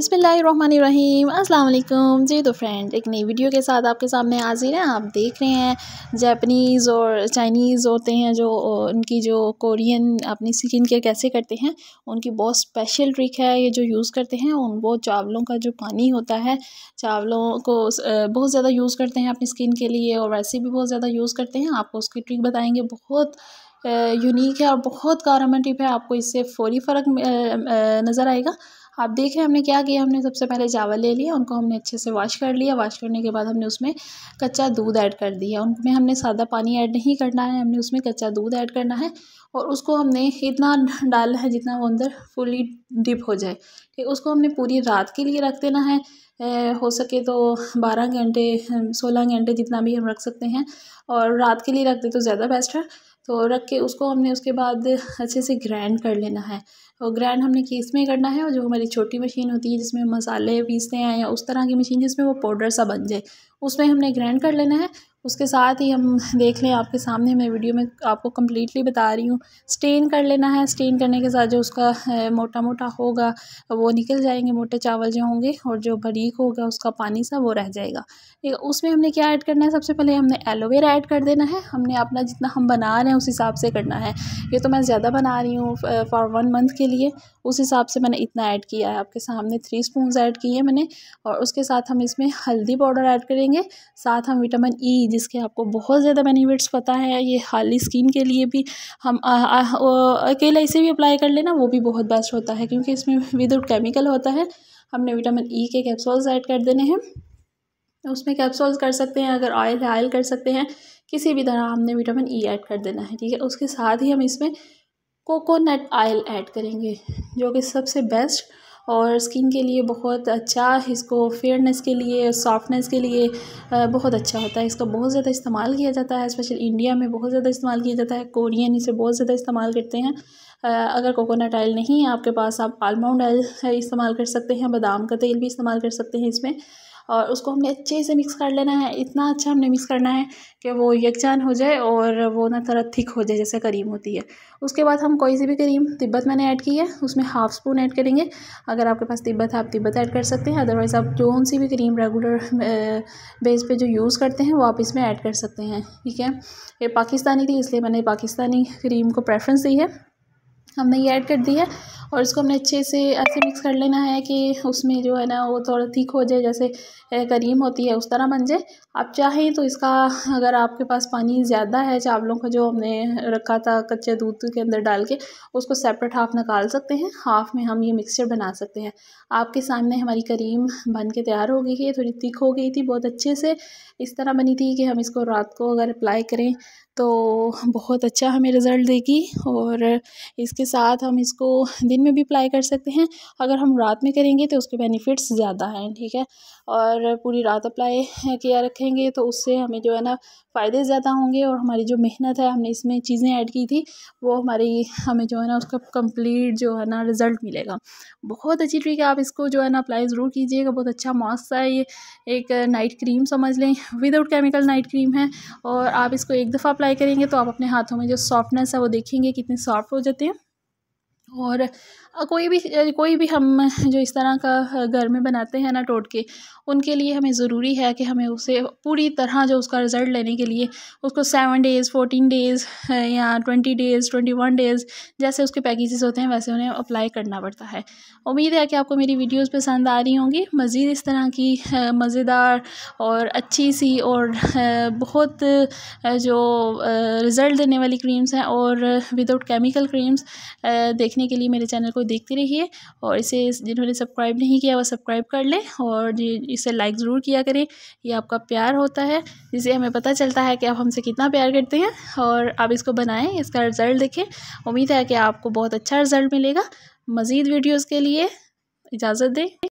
बिसमीम अल्लाम जी तो फ्रेंड एक नई वीडियो के साथ आपके सामने हाजिर हैं आप देख रहे हैं जैपनीज़ और चाइनीज़ होते हैं जो उनकी जो कोरियन अपनी स्किन केयर कैसे करते हैं उनकी बहुत स्पेशल ट्रिक है ये जो यूज़ करते हैं उन वो चावलों का जो पानी होता है चावलों को बहुत ज़्यादा यूज़ करते हैं अपनी स्किन के लिए और वैसे भी बहुत ज़्यादा यूज़ करते हैं आपको उसकी ट्रिक बताएँगे बहुत यूनिक है और बहुत कारगर है आपको इससे फ़ौरी फ़र्क नज़र आएगा आप देख रहे हैं हमने क्या किया हमने सबसे पहले चावल ले लिया उनको हमने अच्छे से वॉश कर लिया वॉश करने के बाद हमने उसमें कच्चा दूध ऐड कर दिया उनमें हमने सादा पानी ऐड नहीं करना है हमने उसमें कच्चा दूध ऐड करना है और उसको हमने इतना डालना है जितना वो अंदर फुली डिप हो जाए ठीक उसको हमने पूरी रात के लिए रख देना है हो सके तो बारह घंटे सोलह घंटे जितना भी हम रख सकते हैं और रात के लिए रख दे तो ज़्यादा बेस्ट है तो रख के उसको हमने उसके बाद अच्छे से ग्राइंड कर लेना है और तो ग्राइंड हमने केस में करना है और जो हमारी छोटी मशीन होती है जिसमें मसाले पीसते हैं या उस तरह की मशीन जिसमें वो पाउडर सा बन जाए उसमें हमने ग्राइंड कर लेना है उसके साथ ही हम देख लें आपके सामने मैं वीडियो में आपको कम्प्लीटली बता रही हूँ स्टेन कर लेना है स्टेन करने के साथ जो उसका मोटा मोटा होगा वो निकल जाएंगे मोटे चावल जो होंगे और जो बरीक होगा उसका पानी सा वो रह जाएगा उसमें हमने क्या ऐड करना है सबसे पहले हमने एलोवेरा ऐड कर देना है हमने अपना जितना हम बना रहे हैं उस हिसाब से करना है ये तो मैं ज़्यादा बना रही हूँ फॉर वन मंथ के लिए उस हिसाब से मैंने इतना ऐड किया है आपके सामने थ्री स्पून ऐड किए हैं मैंने और उसके साथ हम इसमें हल्दी पाउडर ऐड करेंगे साथ हम विटामिन ई e, जिसके आपको बहुत ज़्यादा बेनिफिट्स पता है ये खाली स्किन के लिए भी हम अकेला इसे भी अप्लाई कर लेना वो भी बहुत बेस्ट होता है क्योंकि इसमें विदाउट केमिकल होता है हमने विटामिन ई e के कैप्सूल्स ऐड कर देने हैं उसमें कैप्सूल्स कर सकते हैं अगर ऑयल है ऑयल कर सकते हैं किसी भी तरह हमने विटामिन ई e ऐड कर देना है ठीक है उसके साथ ही हम इसमें कोकोनट आयल ऐड करेंगे जो कि सबसे बेस्ट और स्किन के लिए बहुत अच्छा इसको फेयरनेस के लिए सॉफ्टनेस के लिए बहुत अच्छा होता है इसका बहुत ज़्यादा इस्तेमाल किया जाता है स्पेशल इंडिया में बहुत ज़्यादा इस्तेमाल किया जाता है कोरियन इसे बहुत ज़्यादा इस्तेमाल करते हैं अगर कोकोनट ऑयल नहीं है आपके पास आप आलमंड ऑयल इस्तेमाल कर सकते हैं बादाम का तेल भी इस्तेमाल कर सकते हैं इसमें और उसको हमने अच्छे से मिक्स कर लेना है इतना अच्छा हमने मिक्स करना है कि वो यकजान हो जाए और वो ना तरह थिक हो जाए जैसे करीम होती है उसके बाद हम कोई सी भी करीम तिब्बत मैंने ऐड की है उसमें हाफ़ स्पून ऐड करेंगे अगर आपके पास तिब्बत है आप तिब्बत ऐड कर सकते हैं अदरवाइज़ आप कौन सी भी करीम रेगुलर बेस पर जो यूज़ करते हैं वो आप इसमें ऐड कर सकते हैं ठीक है ये पाकिस्तानी थी इसलिए मैंने पाकिस्तानी क्रीम को प्रेफरेंस दी है हमने ये ऐड कर दी है और इसको हमने अच्छे से ऐसे मिक्स कर लेना है कि उसमें जो है ना वो थोड़ा थिक हो जाए जैसे करीम होती है उस तरह बन जाए आप चाहें तो इसका अगर आपके पास पानी ज़्यादा है चावलों का जो हमने रखा था कच्चे दूध के अंदर डाल के उसको सेपरेट हाफ निकाल सकते हैं हाफ में हम ये मिक्सचर बना सकते हैं आपके सामने हमारी करीम बन के तैयार हो गई है थोड़ी थिक हो गई थी बहुत अच्छे से इस तरह बनी थी कि हम इसको रात को अगर अप्लाई करें तो बहुत अच्छा हमें रिज़ल्ट देगी और इसके साथ हम इसको दिन में भी अप्लाई कर सकते हैं अगर हम रात में करेंगे तो उसके बेनिफिट्स ज़्यादा हैं ठीक है और पूरी रात अप्लाई किया रखेंगे तो उससे हमें जो है ना फ़ायदे ज़्यादा होंगे और हमारी जो मेहनत है हमने इसमें चीज़ें ऐड की थी वो हमारी हमें जो है ना उसका कंप्लीट जो है ना रिज़ल्ट मिलेगा बहुत अच्छी ट्रिक है आप इसको जो है ना अप्लाई ज़रूर कीजिएगा बहुत अच्छा मॉस है ये एक नाइट क्रीम समझ लें विदाउट केमिकल नाइट क्रीम है और आप इसको एक दफ़ा अप्लाई करेंगे तो आप अपने हाथों में जो सॉफ्टनेस है वो देखेंगे कितने सॉफ्ट हो जाते हैं और कोई भी कोई भी हम जो इस तरह का घर में बनाते हैं ना टोटके उनके लिए हमें ज़रूरी है कि हमें उसे पूरी तरह जो उसका रिज़ल्ट लेने के लिए उसको सेवन डेज़ फोटीन डेज़ या twenty days twenty one days जैसे उसके पैकेजेस होते हैं वैसे उन्हें अप्लाई करना पड़ता है उम्मीद है कि आपको मेरी वीडियोज़ पसंद आ रही होंगी मज़ीद इस तरह की मज़ेदार और अच्छी सी और बहुत जो रिज़ल्ट देने वाली क्रीम्स हैं और विदाउट केमिकल क्रीम्स देखने देखने के लिए मेरे चैनल को देखते रहिए और इसे जिन्होंने सब्सक्राइब नहीं किया वह सब्सक्राइब कर लें और इसे लाइक ज़रूर किया करें ये आपका प्यार होता है जिसे हमें पता चलता है कि आप हमसे कितना प्यार करते हैं और आप इसको बनाएँ इसका रिज़ल्ट देखें उम्मीद है कि आपको बहुत अच्छा रिज़ल्ट मिलेगा मज़ीद वीडियोज़ के लिए इजाज़त दें